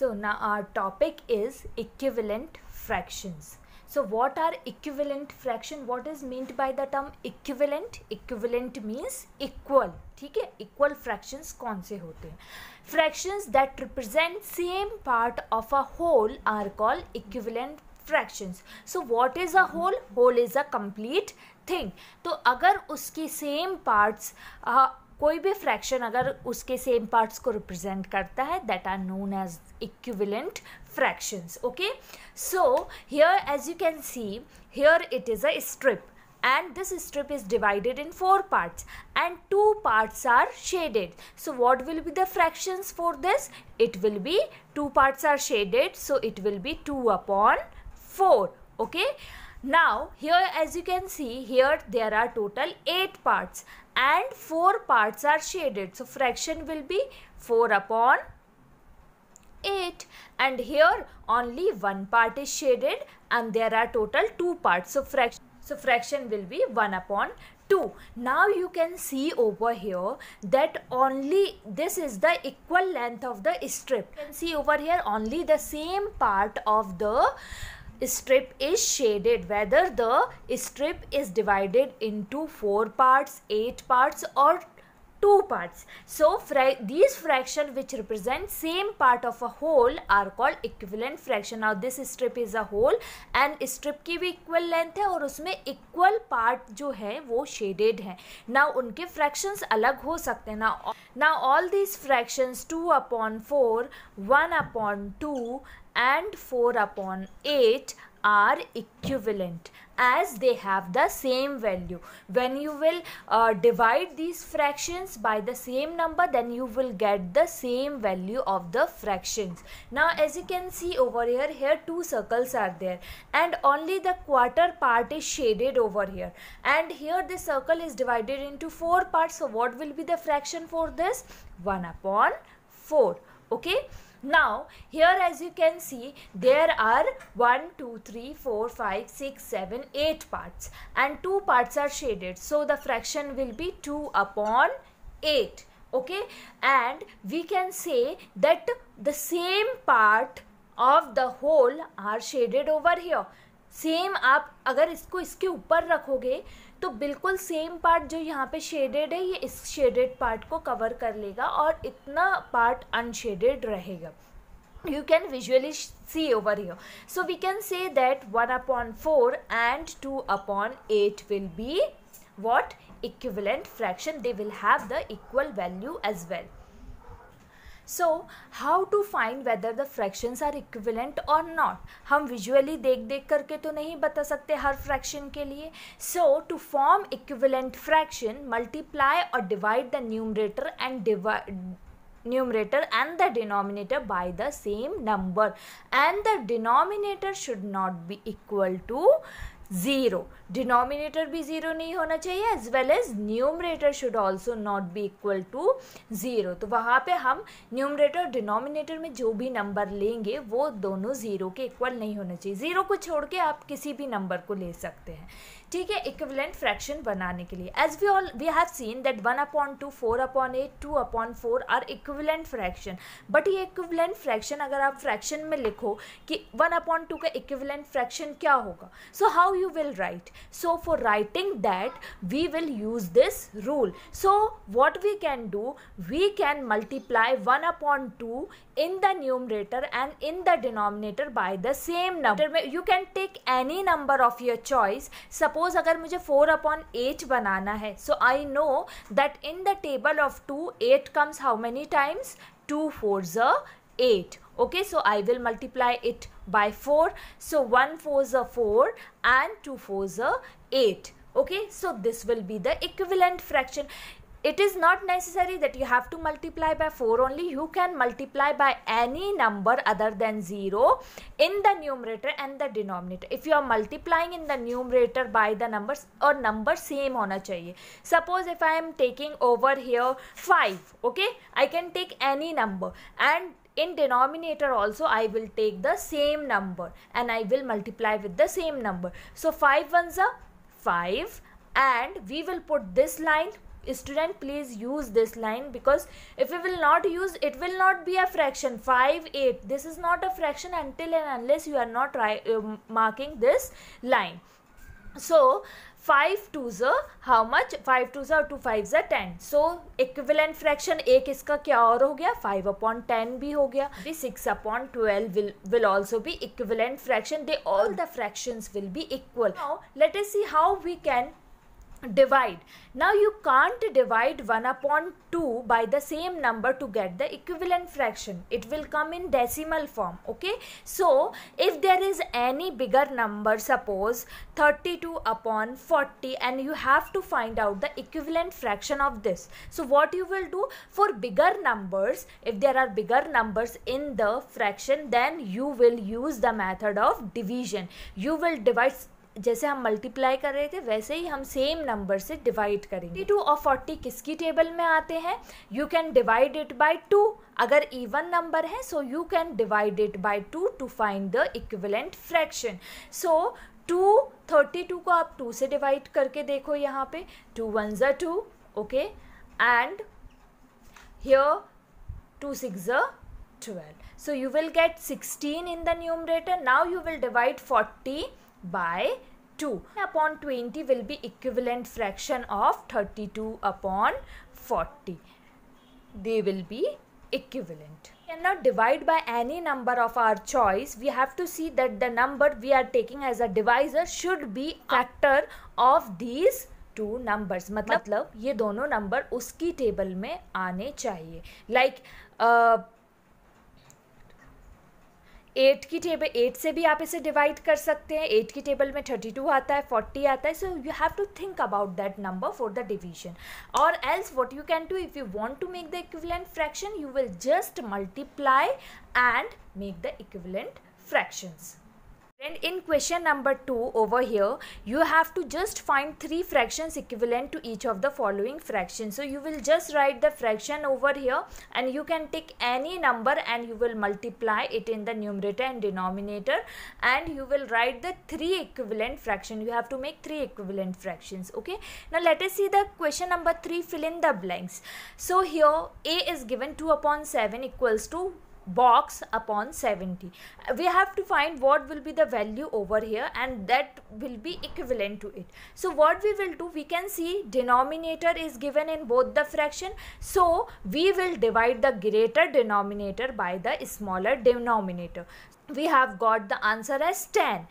So now our topic is equivalent fractions. So what are equivalent fraction? What is meant by the term equivalent? Equivalent means equal. ठीक है equal fractions कौन से होते हैं fractions that represent same part of a whole are call equivalent fractions so what is a whole whole is a complete thing तो अगर उसकी same parts कोई भी फ्रैक्शन अगर उसके सेम पार्ट्स को रिप्रेजेंट करता है that are known as equivalent fractions okay so here as you can see here it is a strip and this strip is divided in four parts and two parts are shaded so what will be the fractions for this it will be two parts are shaded so it will be 2 upon 4 okay Now here as you can see here there are total 8 parts and 4 parts are shaded. So fraction will be 4 upon 8 and here only one part is shaded and there are total 2 parts. So fraction, so fraction will be 1 upon 2. Now you can see over here that only this is the equal length of the strip. You can see over here only the same part of the strip is shaded whether the strip is divided into 4 parts, 8 parts or two parts. So fra these fraction which represent same part of a whole are called equivalent fraction. Now this strip is a whole and strip ki bhi equal length hai aur usme equal part jo hai wo shaded hai Now unke fractions alag ho sakte hain Now now all these fractions 2 upon 4 1 upon 2 and 4 upon 8 are equivalent as they have the same value when you will uh, divide these fractions by the same number then you will get the same value of the fractions now as you can see over here here two circles are there and only the quarter part is shaded over here and here the circle is divided into four parts so what will be the fraction for this 1 upon 4 okay now here as you can see there are 1, 2, 3, 4, 5, 6, 7, 8 parts and 2 parts are shaded. So the fraction will be 2 upon 8 okay and we can say that the same part of the whole are shaded over here Same, if you इसको it on तो बिल्कुल same part जो यहाँ पे shaded है ये इस shaded part को कवर कर लेगा और इतना पार्ट अनशेडेड रहेगा you can visually see over you so we can say that one upon four and two upon eight will be what equivalent fraction they will have the equal value as well so how to find whether the fractions are equivalent और not हम visually देख देख करके तो नहीं बता सकते हर fraction के लिए so to form equivalent fraction multiply और divide the numerator and divide numerator and the denominator by the same number and the denominator should not be equal to zero denominator भी ज़ीरो नहीं होना चाहिए as well as numerator should also not be equal to zero तो वहाँ पे हम numerator denominator में जो भी नंबर लेंगे वो दोनों ज़ीरो के इक्वल नहीं होना चाहिए ज़ीरो को छोड़ के आप किसी भी नंबर को ले सकते हैं ठीक है इक्वलेंट फ्रैक्शन बनाने के लिए as we all we have seen that one upon two four upon eight two upon four are equivalent fraction but ये इक्वलेंट फ्रैक्शन अगर आप फ्रैक्शन में लिखो कि वन अपॉन टू का इक्वलेंट फ्रैक्शन क्या होगा so how you will write so for writing that we will use this rule so what we can do we can multiply 1 upon 2 in the numerator and in the denominator by the same number you can take any number of your choice suppose agar मुझे 4 upon 8 banana है so I know that in the table of 2 8 comes how many times 2 fours are 8 okay so i will multiply it by 4 so 1 four is a 4 and 2 four is a 8 okay so this will be the equivalent fraction it is not necessary that you have to multiply by 4 only you can multiply by any number other than 0 in the numerator and the denominator if you are multiplying in the numerator by the numbers or number same hona chahiye suppose if i am taking over here 5 okay i can take any number and in denominator also I will take the same number and I will multiply with the same number. So 5 ones are 5 and we will put this line student please use this line because if we will not use it will not be a fraction 5 8 this is not a fraction until and unless you are not uh, marking this line so five two ज़ how much five two ज़ two five ज़ ten so equivalent fraction एक इसका क्या और हो गया five upon ten भी हो गया six upon twelve will also भी equivalent fraction they all the fraction will be equal let us see how we can divide. Now you can't divide 1 upon 2 by the same number to get the equivalent fraction. It will come in decimal form. Okay. So if there is any bigger number suppose 32 upon 40 and you have to find out the equivalent fraction of this. So what you will do for bigger numbers if there are bigger numbers in the fraction then you will use the method of division. You will divide जैसे हम multiply कर रहे थे वैसे ही हम same number से divide करेंगे टू और फोर्टी किसकी टेबल में आते हैं you can divide it by two अगर इवन नंबर है so you can divide it by two to find the equivalent fraction so two thirty two को आप टू से डिवाइड करके देखो यहाँ पे टू वन ज two okay and here two six ज़ा 12 so you will get 16 in the numerator now you will divide by 2 upon 20 will be equivalent fraction of 32 upon 40 they will be equivalent we cannot divide by any number of our choice we have to see that the number we are taking as a divisor should be factor of these two numbers मतलब ये दोनों number उसकी table में आने चाहिए like like, uh, eight की table eight से भी आप इसे डिवाइड कर सकते हैं एट की टेबल में थर्टी टू आता है फोर्टी आता है so you have to think about that number for the division और else what you can do if you want to make the equivalent fraction you will just multiply and make the equivalent fractions Then in question number 2 over here, you have to just find 3 fractions equivalent to each of the following fractions. So you will just write the fraction over here and you can take any number and you will multiply it in the numerator and denominator and you will write the 3 equivalent fraction. You have to make 3 equivalent fractions. Okay. Now let us see the question number 3 fill in the blanks. So here A is given 2 upon 7 equals to box upon 70 we have to find what will be the value over here and that will be equivalent to it so what we will do we can see denominator is given in both the fraction so we will divide the greater denominator by the smaller denominator we have got the answer as 10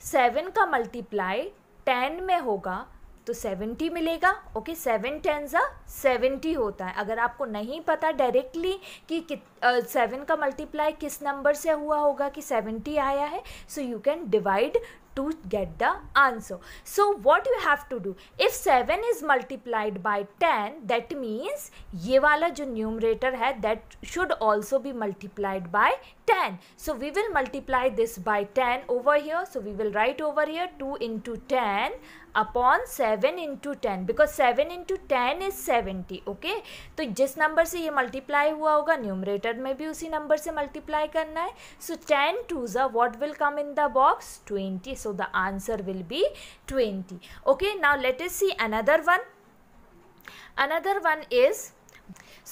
7 का multiply 10 में होगा तो seventy मिलेगा okay seven ten ज़ा seventy होता है अगर आपको नहीं पता डायरेक्टली कि सेवन का मल्टीप्लाई किस नंबर से हुआ होगा कि सेवेंटी आया है so you can divide to get the answer so what you have to do if seven is multiplied by ten that means ये वाला जो न्यूमरेटर है दैट शुड ऑल्सो भी multiplied by ten so we will multiply this by ten over here so we will write over here two into ten upon seven into ten because seven into ten is seventy okay तो जिस number से ये multiply हुआ होगा numerator में भी उसी number से मल्टीप्लाई करना है सो टेन टू ज what will come in the box twenty so the answer will be twenty okay now let is see another one another one is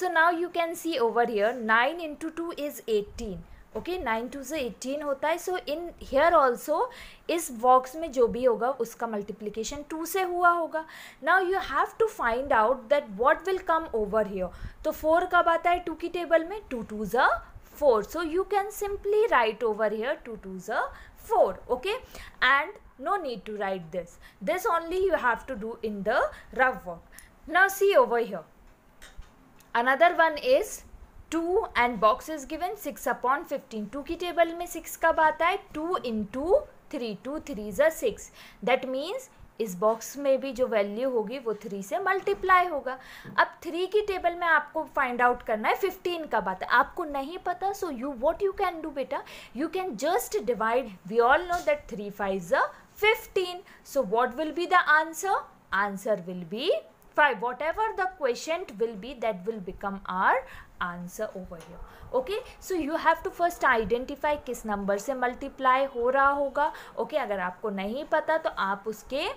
so now you can see over here nine into two is eighteen okay nine two से eighteen होता है so in here also इस box में जो भी होगा उसका multiplication to से हुआ होगा now you have to find out that what will come over here तो फोर कब आता है टू की टेबल में टू टू ज four so you can simply write over here two two ज four okay and no need to write this this only you have to do in the rough work now see over here another one is two and box is given six upon fifteen two की table में six कब आता है two in two three two three ज़ा six that means इस box में भी जो वैल्यू होगी वो थ्री से मल्टीप्लाई होगा अब थ्री की टेबल में आपको फाइंड आउट करना है फिफ्टीन का बात है आपको नहीं पता so you what you can do बेटा you can just divide we all know that three five a fifteen so what will be the answer answer will be five whatever the question will be that will become our answer over you okay so you have to first identify किस number से multiply हो रहा होगा okay okay, अगर आपको नहीं पता तो आप उसके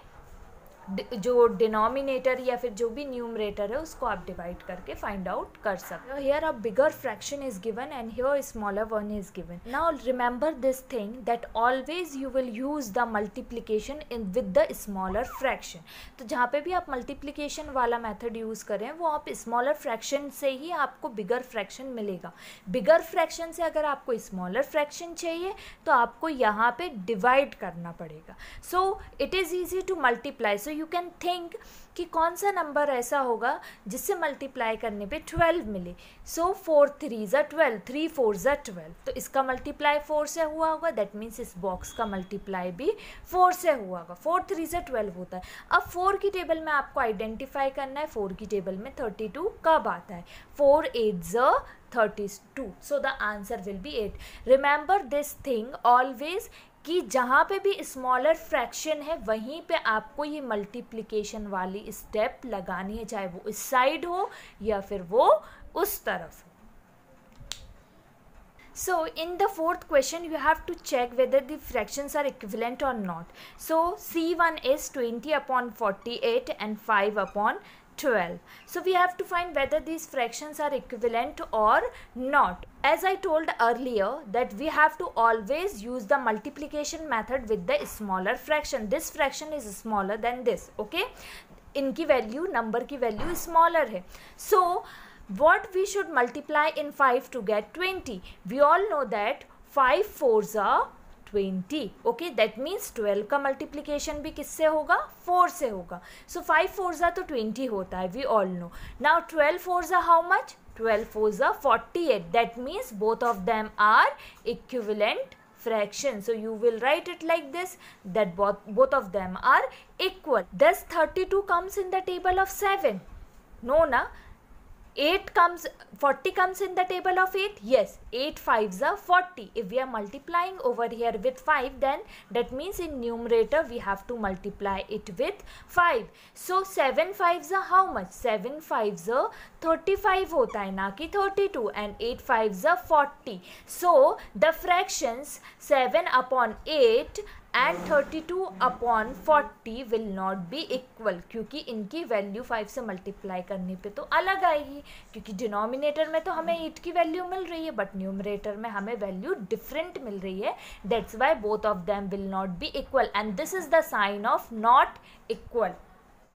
जो डिनोमिनेटर या फिर जो भी न्यूमरेटर है उसको आप डिवाइड करके फाइंड आउट कर सकते हो here a bigger fraction is given and here smaller one is given now remember this thing that always you will use the multiplication in with the smaller fraction तो जहाँ पे भी आप multiplication वाला method use करें वो आप smaller fraction से ही आपको बिगर फ्रैक्शन मिलेगा बिगर फ्रैक्शन से अगर आपको स्मॉलर फ्रैक्शन चाहिए तो आपको यहाँ पे डिवाइड करना पड़ेगा so it is easy to multiply so you can think कि कौन सा नंबर ऐसा होगा जिससे मल्टीप्लाई करने पे ट्वेल्व मिले सो फोर थ्री ज़ा ट्वेल्व थ्री फोर ज़ा ट्वेल्व तो इसका मल्टीप्लाई फोर से हुआ होगा दैट मीन्स इस बॉक्स का मल्टीप्लाई भी फोर से हुआ होगा फोर थ्री ज़ा ट्वेल्व होता है अब फोर की टेबल में आपको आइडेंटिफाई करना है फोर की टेबल में थर्टी टू कब आता है फोर एट ज़ thirty two so the answer will be eight remember this thing always कि जहाँ पे भी स्मॉलर फ्रैक्शन है वहीं पे आपको ये मल्टीप्लिकेशन वाली स्टेप लगानी है चाहे वो इस साइड हो या फिर वो उस तरफ हो so in the fourth question you have to check whether the fractions are equivalent और not so see one is twenty upon forty eight and five upon 12. So we have to find whether these fractions are equivalent or not. As I told earlier that we have to always use the multiplication method with the smaller fraction. This fraction is smaller than this. Okay. इनकी value number की value smaller hai. So what we should multiply in five to get twenty? We all know that 5 fours are twenty okay that means twelve का multiplication भी किससे होगा four से होगा so five ज़ा तो ट्वेंटी होता है we all know now twelve four ज़ा हाउ मच ट्वेल्व ज़ा forty eight that means both of them are equivalent fraction so you will write it like this that both of them are equal दस thirty two comes in the table of seven no ना 8 comes 40 comes in the table of 8 yes 8 5s are 40 if we are multiplying over here with 5 then that means in numerator we have to multiply it with 5 so 7 5s are how much 7 5s are 35 hota hai na ki 32 and 8 5s are 40 so the fractions 7 upon 8 and thirty two upon forty will not be equal क्योंकि इनकी value five से multiply करने पे तो अलग आएगी क्योंकि denominator में तो हमें एट की वैल्यू मिल रही है बट न्यूमरेटर में हमें वैल्यू डिफरेंट मिल रही है that's why both of them will not be equal and this is the sign of not equal